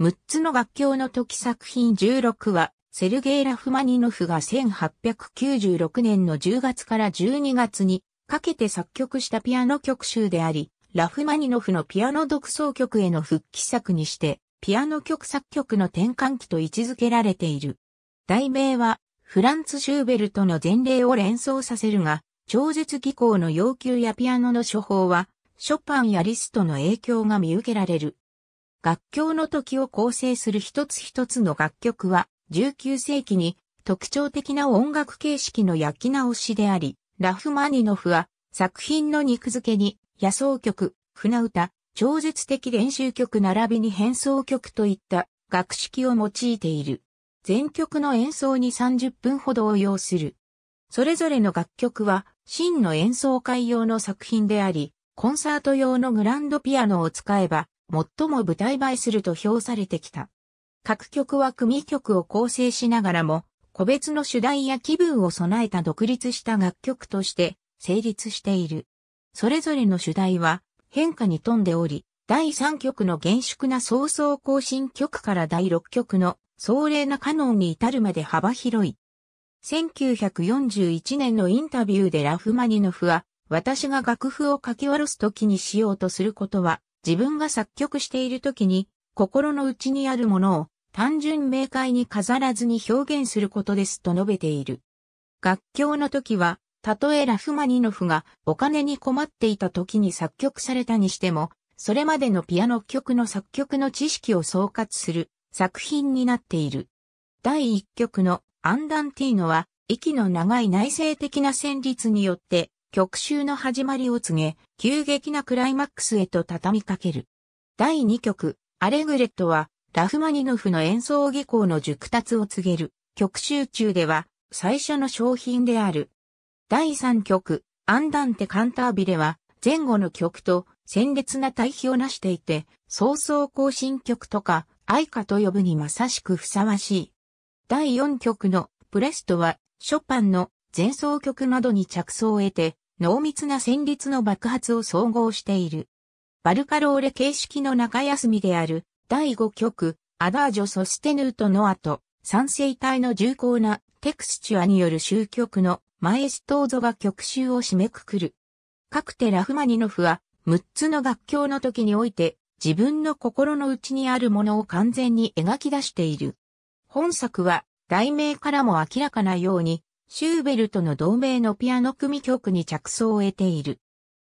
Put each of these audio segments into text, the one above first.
6つの楽教の時作品16は、セルゲイ・ラフマニノフが1896年の10月から12月にかけて作曲したピアノ曲集であり、ラフマニノフのピアノ独奏曲への復帰作にして、ピアノ曲作曲の転換期と位置づけられている。題名は、フランツ・シューベルトの前例を連想させるが、超絶技巧の要求やピアノの処方は、ショパンやリストの影響が見受けられる。楽教の時を構成する一つ一つの楽曲は、19世紀に特徴的な音楽形式の焼き直しであり、ラフマニノフは作品の肉付けに野草曲、船歌、超絶的練習曲並びに変奏曲といった楽式を用いている。全曲の演奏に30分ほどを要する。それぞれの楽曲は真の演奏会用の作品であり、コンサート用のグランドピアノを使えば最も舞台映えすると評されてきた。各曲は組曲を構成しながらも、個別の主題や気分を備えた独立した楽曲として成立している。それぞれの主題は変化に富んでおり、第3曲の厳粛な早々更新曲から第6曲の壮麗なカノンに至るまで幅広い。1941年のインタビューでラフマニノフは、私が楽譜を書き下ろす時にしようとすることは、自分が作曲している時に、心の内にあるものを単純明快に飾らずに表現することですと述べている。楽曲の時は、たとえラフマニノフがお金に困っていた時に作曲されたにしても、それまでのピアノ曲の作曲の知識を総括する作品になっている。第1曲のアンダンティーノは、息の長い内省的な旋律によって曲集の始まりを告げ、急激なクライマックスへと畳みかける。第2曲、アレグレットは、ラフマニノフの演奏技巧の熟達を告げる、曲集中では、最初の商品である。第3曲、アンダンテ・カンタービレは、前後の曲と、鮮烈な対比をなしていて、早々更新曲とか、愛歌と呼ぶにまさしくふさわしい。第4曲のプレストは、ショパンの前奏曲などに着想を得て、濃密な旋律の爆発を総合している。バルカローレ形式の中休みである第5曲、アダージョ・ソステヌート・ノアと、三成。体の重厚なテクスチュアによる終曲のマエストーゾが曲集を締めくくる。カクテ・ラフマニノフは、6つの楽曲の時において、自分の心の内にあるものを完全に描き出している。本作は、題名からも明らかなように、シューベルトの同名のピアノ組曲に着想を得ている。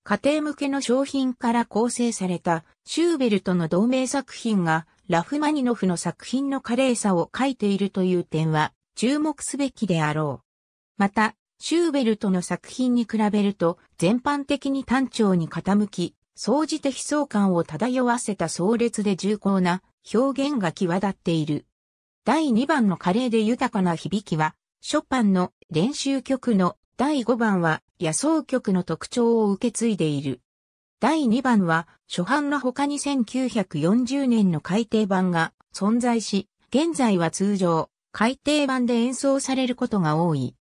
家庭向けの商品から構成されたシューベルトの同名作品がラフマニノフの作品の華麗さを書いているという点は注目すべきであろう。また、シューベルトの作品に比べると全般的に単調に傾き、総じて悲壮感を漂わせた壮烈で重厚な表現が際立っている。第2番の華麗で豊かな響きはショパンの練習曲の第5番は野草曲の特徴を受け継いでいる。第2番は初版の他に1940年の改訂版が存在し、現在は通常改訂版で演奏されることが多い。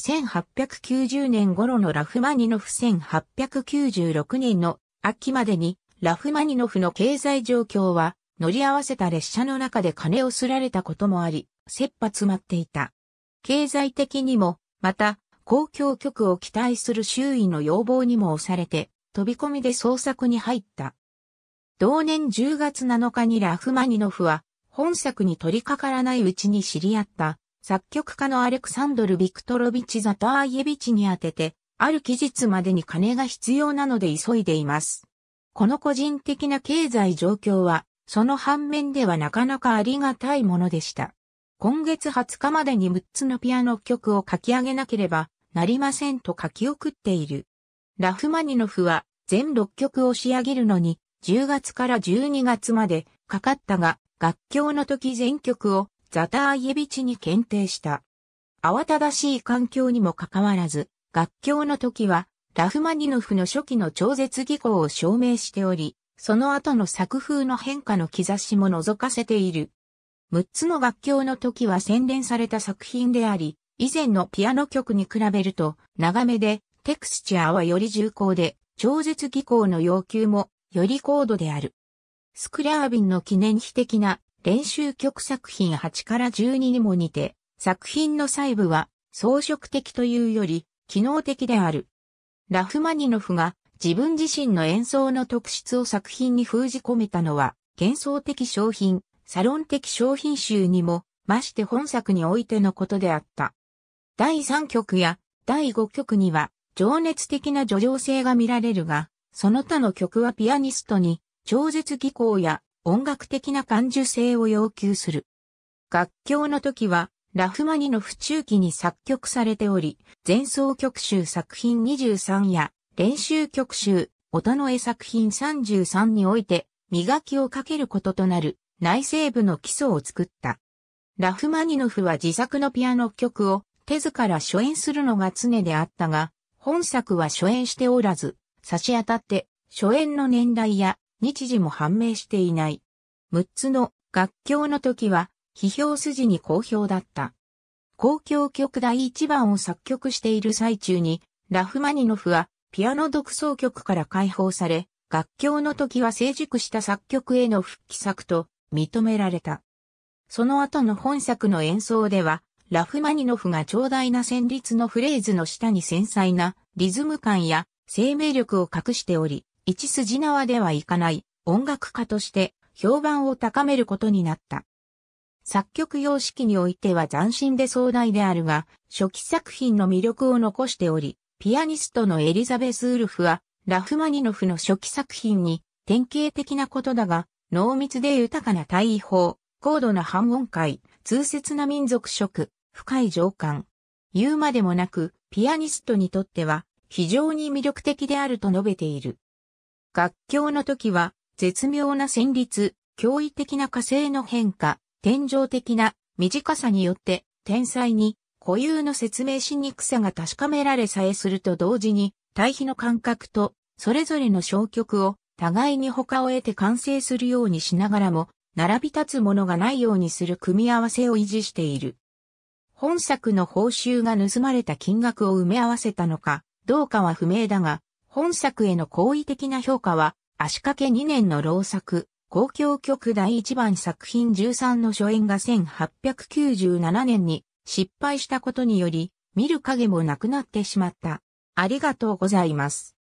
1890年頃のラフマニノフ1896年の秋までにラフマニノフの経済状況は乗り合わせた列車の中で金をすられたこともあり、切羽詰まっていた。経済的にも、また、公共局を期待する周囲の要望にも押されて、飛び込みで捜索に入った。同年10月7日にラフマニノフは、本作に取り掛からないうちに知り合った、作曲家のアレクサンドル・ビクトロビチ・ザターイエビチに宛てて、ある期日までに金が必要なので急いでいます。この個人的な経済状況は、その反面ではなかなかありがたいものでした。今月20日までに6つのピアノ曲を書き上げなければなりませんと書き送っている。ラフマニノフは全6曲を仕上げるのに10月から12月までかかったが、楽曲の時全曲をザターイエビチに検定した。慌ただしい環境にもかかわらず、楽曲の時はラフマニノフの初期の超絶技巧を証明しており、その後の作風の変化の兆しも覗かせている。6つの楽教の時は洗練された作品であり、以前のピアノ曲に比べると長めで、テクスチャーはより重厚で、超絶技巧の要求もより高度である。スクラービンの記念碑的な練習曲作品8から12にも似て、作品の細部は装飾的というより機能的である。ラフマニノフが自分自身の演奏の特質を作品に封じ込めたのは幻想的商品、サロン的商品集にも、まして本作においてのことであった。第3曲や第5曲には、情熱的な叙情性が見られるが、その他の曲はピアニストに、超絶技巧や音楽的な感受性を要求する。楽曲の時は、ラフマニの不中期に作曲されており、前奏曲集作品23や練習曲集、音の絵作品33において、磨きをかけることとなる内政部の基礎を作った。ラフマニノフは自作のピアノ曲を手ずから初演するのが常であったが、本作は初演しておらず、差し当たって初演の年代や日時も判明していない。6つの楽曲の時は、批評筋に好評だった。公共曲第1番を作曲している最中に、ラフマニノフはピアノ独奏曲から解放され、楽曲の時は成熟した作曲への復帰作と認められた。その後の本作の演奏では、ラフマニノフが長大な旋律のフレーズの下に繊細なリズム感や生命力を隠しており、一筋縄ではいかない音楽家として評判を高めることになった。作曲様式においては斬新で壮大であるが、初期作品の魅力を残しており、ピアニストのエリザベス・ウルフは、ラフマニノフの初期作品に典型的なことだが、濃密で豊かな大法、高度な半音階、通説な民族色、深い情感。言うまでもなく、ピアニストにとっては非常に魅力的であると述べている。楽教の時は、絶妙な旋律、驚異的な火星の変化、天井的な短さによって、天才に固有の説明しにくさが確かめられさえすると同時に、対比の感覚と、それぞれの小曲を互いに他を得て完成するようにしながらも、並び立つものがないようにする組み合わせを維持している。本作の報酬が盗まれた金額を埋め合わせたのか、どうかは不明だが、本作への好意的な評価は、足掛け2年の老作、公共曲第1番作品13の初演が1897年に失敗したことにより、見る影もなくなってしまった。ありがとうございます。